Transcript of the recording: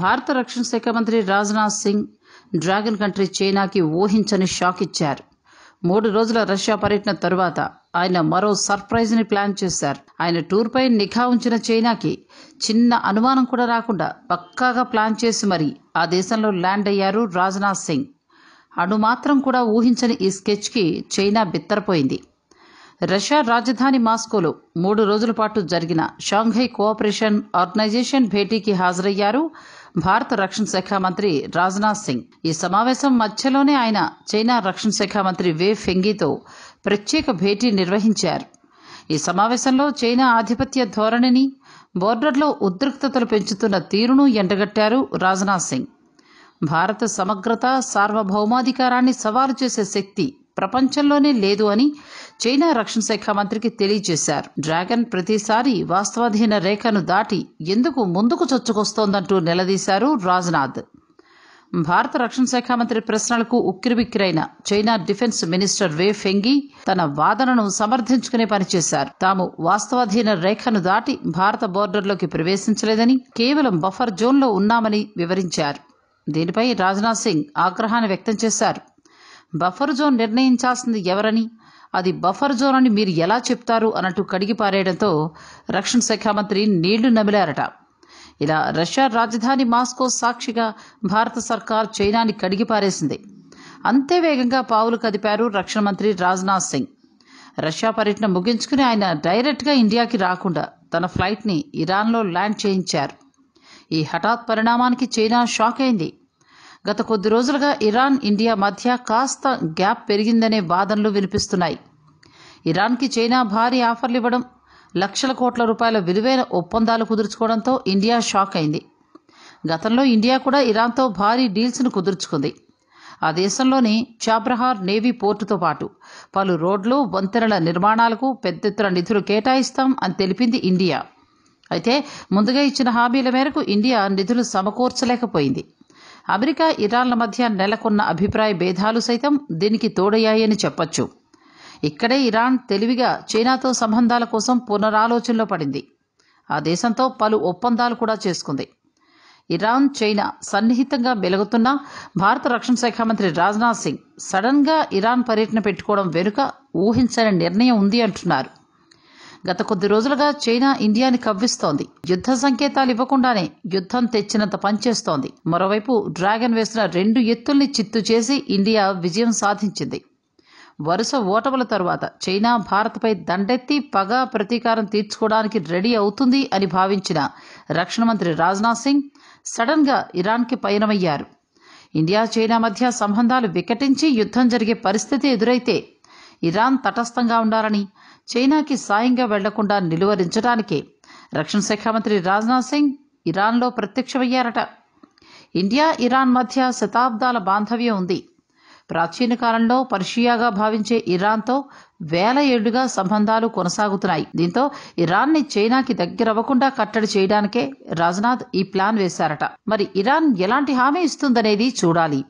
భారత రక్షణ శాఖ మంత్రి రాజ్నాథ్ సింగ్ డ్రాగన్ కంట్రీ చైనాకి ఊహించని షాక్ ఇచ్చారు మూడు రోజుల రష్యా పర్యటన తరువాత ఆయన మరో సర్ప్రైజ్ ని ప్లాన్ చేశారు ఆయన టూర్ పై నిఘా ఉంచిన చైనాకి చిన్న అనుమానం కూడా రాకుండా పక్కాగా ప్లాన్ చేసి మరి ఆ దేశంలో ల్యాండ్ అయ్యారు రాజ్నాథ్ సింగ్ అణుమాత్రం కూడా ఊహించని ఈ స్కెచ్కి చైనా బిత్తరపోయింది రష్యా రాజధాని మాస్కోలో మూడు రోజుల పాటు జరిగిన షాంఘై కోఆపరేషన్ ఆర్గనైజేషన్ భేటీకి హాజరయ్యారు భారత రక్షణ శాఖ మంత్రి రాజ్నాథ్ సింగ్ ఈ సమావేశం మధ్యలోనే ఆయన చైనా రక్షణ శాఖ మంత్రి వే ఫెంగితో ప్రత్యేక భేటీ నిర్వహించారు ఈ సమావేశంలో చైనా ఆధిపత్య ధోరణిని బోర్డర్లో ఉద్రిక్తతలు పెంచుతున్న తీరును ఎండగట్టారు రాజ్నాథ్ సింగ్ భారత సమగ్రత సార్వభౌమాధికారాన్ని సవాలు చేసే శక్తి ప్రపంచంలోనే లేదు అని చైనా రక్షణ శాఖ మంత్రికి తెలియజేశారు డ్రాగన్ ప్రతిసారి వాస్తవాధీన రేఖను దాటి ఎందుకు ముందుకు చొచ్చుకొస్తోందంటూ నిలదీశారు రాజ్నాథ్ భారత రక్షణ శాఖ మంత్రి ప్రశ్నలకు ఉక్కిరిబిక్కిరైన China defence minister Wei Fenghe తన వాదనను సమర్థించుకునే పనిచేశారు తాము వాస్తవాధీన రేఖను దాటి భారత బోర్డర్లోకి ప్రవేశించలేదని కేవలం బఫర్ జోన్లో ఉన్నామని వివరించారు దీనిపై రాజ్నాథ్ సింగ్ ఆగ్రహాన్ని వ్యక్తం చేశారు బఫర్ జోన్ నిర్ణయించాల్సింది ఎవరని అది బఫర్ జోన్ అని మీరు ఎలా చెప్తారు అన్నట్టు కడిగి పారేయడంతో రక్షణ శాఖ మంత్రి నీళ్లు నమిలారట ఇలా రష్యా రాజధాని మాస్కో సాక్షిగా భారత సర్కార్ చైనాని కడిగి పారేసింది అంతే వేగంగా పావులు కదిపారు రక్షణ మంత్రి రాజ్నాథ్ సింగ్ రష్యా పర్యటన ముగించుకుని ఆయన డైరెక్ట్గా ఇండియాకి రాకుండా తన ఫ్లైట్ని ఇరాన్లో ల్యాండ్ చేయించారు ఈ హఠాత్ పరిణామానికి చైనా షాక్ అయింది గత కొద్ది రోజులుగా ఇరాన్ ఇండియా మధ్య కాస్త గ్యాప్ పెరిగిందనే వాదనలు వినిపిస్తున్నాయి ఇరాన్కి చైనా భారీ ఆఫర్లు ఇవ్వడం లక్షల కోట్ల రూపాయల విలువైన ఒప్పందాలు కుదుర్చుకోవడంతో ఇండియా షాక్ అయింది గతంలో ఇండియా కూడా ఇరాన్తో భారీ డీల్స్ను కుదుర్చుకుంది ఆ దేశంలోని చాబ్రహార్ నేవీ పోర్టుతో పాటు పలు రోడ్లు వంతెనల నిర్మాణాలకు పెద్ద ఎత్తున నిధులు కేటాయిస్తాం అని తెలిపింది ఇండియా అయితే ముందుగా ఇచ్చిన హామీల మేరకు ఇండియా నిధులు సమకూర్చలేకపోయింది అమెరికా ఇరాన్ల మధ్య నెలకొన్న అభిప్రాయ భేదాలు సైతం దీనికి తోడయ్యాయని చెప్పొచ్చు ఇక్కడే ఇరాన్ తెలివిగా చైనాతో సంబంధాల కోసం పునరాలోచనలో పడింది ఆ దేశంతో పలు ఒప్పందాలు కూడా చేసుకుంది ఇరాన్ చైనా సన్నిహితంగా మెలుగుతున్న భారత రక్షణ శాఖ మంత్రి రాజ్నాథ్ సింగ్ సడన్గా ఇరాన్ పర్యటన పెట్టుకోవడం వెనుక ఊహించని నిర్ణయం ఉంది అంటున్నారు గత కొద్ది రోజులుగా చైనా ఇండియాని కవ్విస్తోంది యుద్ధ సంకేతాలు ఇవ్వకుండానే యుద్ధం తెచ్చినంత పనిచేస్తోంది మరోవైపు డ్రాగన్ వేసిన రెండు ఎత్తుల్ని చిత్తు చేసి ఇండియా విజయం సాధించింది వరుస ఓటముల తరువాత చైనా భారత్పై దండెత్తి పగ ప్రతీకారం తీర్చుకోవడానికి రెడీ అవుతుంది అని భావించిన రక్షణ మంత్రి రాజ్నాథ్ సింగ్ సడన్గా ఇరాన్కి పయనమయ్యారు ఇండియా చైనా మధ్య సంబంధాలు వికటించి యుద్ధం జరిగే పరిస్థితి ఎదురైతే ఇరాన్ తటస్థంగా ఉండాలని చైనాకి సాయంగా వెళ్లకుండా నిలువరించడానికి రక్షణ శాఖ మంత్రి రాజ్నాథ్ సింగ్ ఇరాన్లో ప్రత్యక్షమయ్యారట ఇండియా ఇరాన్ మధ్య శతాబ్దాల బాంధవ్యం ఉంది ప్రాచీన కాలంలో పర్షియాగా భావించే ఇరాన్తో వేల ఏళ్లుగా సంబంధాలు కొనసాగుతున్నాయి దీంతో ఇరాన్ని చైనాకి దగ్గరవ్వకుండా కట్టడి చేయడానికే రాజ్నాథ్ ఈ ప్లాన్ వేశారట మరి ఇరాన్ ఎలాంటి హామీ ఇస్తుందనేది చూడాలి